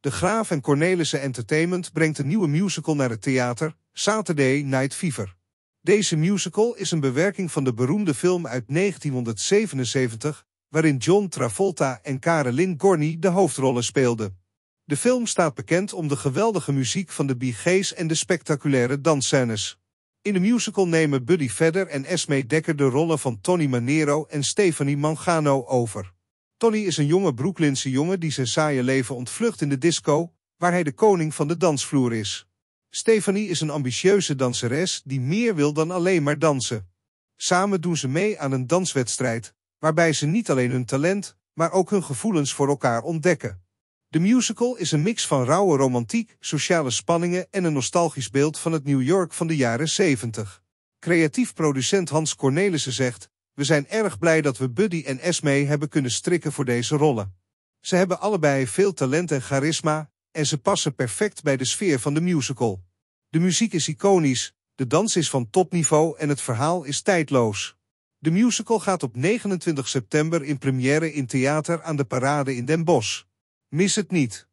De Graaf en Cornelissen Entertainment brengt een nieuwe musical naar het theater, Saturday Night Fever. Deze musical is een bewerking van de beroemde film uit 1977, waarin John Travolta en Carolyn Gorney de hoofdrollen speelden. De film staat bekend om de geweldige muziek van de BG's en de spectaculaire dansscènes. In de musical nemen Buddy Vedder en Esme Dekker de rollen van Tony Manero en Stephanie Mangano over. Tony is een jonge Brooklynse jongen die zijn saaie leven ontvlucht in de disco, waar hij de koning van de dansvloer is. Stephanie is een ambitieuze danseres die meer wil dan alleen maar dansen. Samen doen ze mee aan een danswedstrijd, waarbij ze niet alleen hun talent, maar ook hun gevoelens voor elkaar ontdekken. De musical is een mix van rauwe romantiek, sociale spanningen en een nostalgisch beeld van het New York van de jaren 70. Creatief producent Hans Cornelissen zegt, we zijn erg blij dat we Buddy en Esme hebben kunnen strikken voor deze rollen. Ze hebben allebei veel talent en charisma, en ze passen perfect bij de sfeer van de musical. De muziek is iconisch, de dans is van topniveau en het verhaal is tijdloos. De musical gaat op 29 september in première in theater aan de Parade in Den Bosch. Mis het niet.